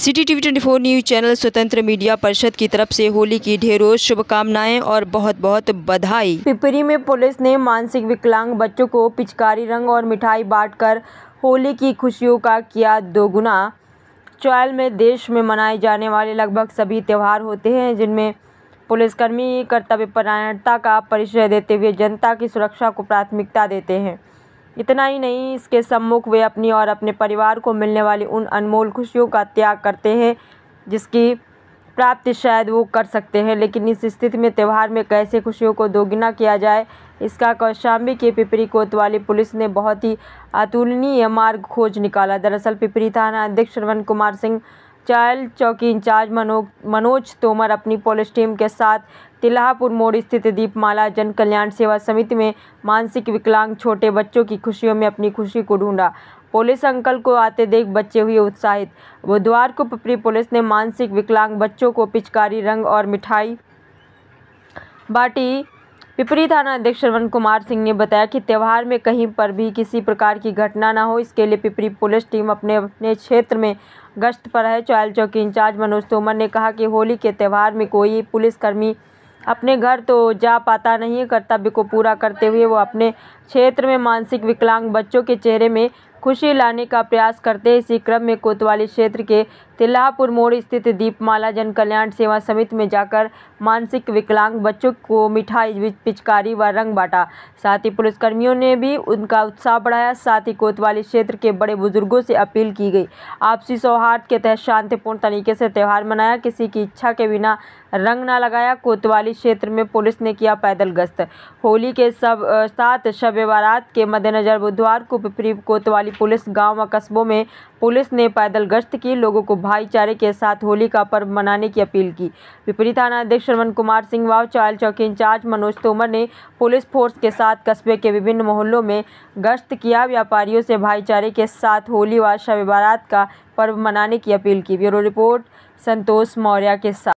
city TV four news channel स्वतंत्र media परिषद की तरफ से होली की ढेरों शुभकामनाएं और बहुत बहुत बधाई पिपरी में पुलिस ने मानसिक विकलांग बच्चों को पिचकारी रंग और मिठाई बांटकर होली की खुशियों का किया दोगुना चौल में देश में मनाए जाने वाले लगभग सभी त्यौहार होते हैं जिनमें पुलिसकर्मी कर्तव्य परायणता का परिचय देते हुए जनता की सुरक्षा को प्राथमिकता देते हैं इतना ही नहीं इसके सम्मुख वे अपनी और अपने परिवार को मिलने वाली उन अनमोल खुशियों का त्याग करते हैं जिसकी प्राप्ति शायद वो कर सकते हैं लेकिन इस स्थिति में त्यौहार में कैसे खुशियों को दोगुना किया जाए इसका कौशाम्बी के पिपरी कोतवाली पुलिस ने बहुत ही अतुलनीय मार्ग खोज निकाला दरअसल पिपरी थाना अध्यक्ष श्रवण कुमार सिंह चायल चौकी इंचार्ज मनो मनोज तोमर अपनी पुलिस टीम के साथ तिल्हापुर मोड़ स्थित दीपमाला जन कल्याण सेवा समिति में मानसिक विकलांग छोटे बच्चों की खुशियों में अपनी खुशी को ढूंढा पुलिस अंकल को आते देख बच्चे हुए उत्साहित बुधवार को पपरी पुलिस ने मानसिक विकलांग बच्चों को पिचकारी रंग और मिठाई बाटी पिपरी थाना अध्यक्ष श्रवण कुमार सिंह ने बताया कि त्यौहार में कहीं पर भी किसी प्रकार की घटना न हो इसके लिए पिपरी पुलिस टीम अपने अपने क्षेत्र में गश्त पर है चौल चौकी इंचार्ज मनोज तोमर ने कहा कि होली के त्यौहार में कोई पुलिसकर्मी अपने घर तो जा पाता नहीं कर्तव्य को पूरा करते हुए वो अपने क्षेत्र में मानसिक विकलांग बच्चों के चेहरे में खुशी लाने का प्रयास करते इसी क्रम में कोतवाली क्षेत्र के तिल्लापुर मोड़ स्थित दीपमाला जन कल्याण सेवा समिति में जाकर मानसिक विकलांग बच्चों को मिठाई पिचकारी व रंग बांटा साथ ही पुलिसकर्मियों ने भी उनका उत्साह बढ़ाया साथ ही कोतवाली क्षेत्र के बड़े बुजुर्गों से अपील की गई आपसी सौहार्द के तहत शांतिपूर्ण तरीके से त्यौहार मनाया किसी की इच्छा के बिना रंग ना लगाया कोतवाली क्षेत्र में पुलिस ने किया पैदल गश्त होली के सब साथ शब बारात के मद्देनजर बुधवार को कोतवाली वाली पुलिस गांव व कस्बों में पुलिस ने पैदल गश्त की लोगों को भाईचारे के साथ होली का पर्व मनाने की अपील की विपरीत थाना अध्यक्ष श्रवण कुमार सिंह वाव चायल चौकी इंचार्ज मनोज तोमर ने पुलिस फोर्स के साथ कस्बे के विभिन्न मोहल्लों में गश्त किया व्यापारियों से भाईचारे के साथ होली व शबारात का पर्व मनाने की अपील की ब्यूरो रिपोर्ट संतोष मौर्य के साथ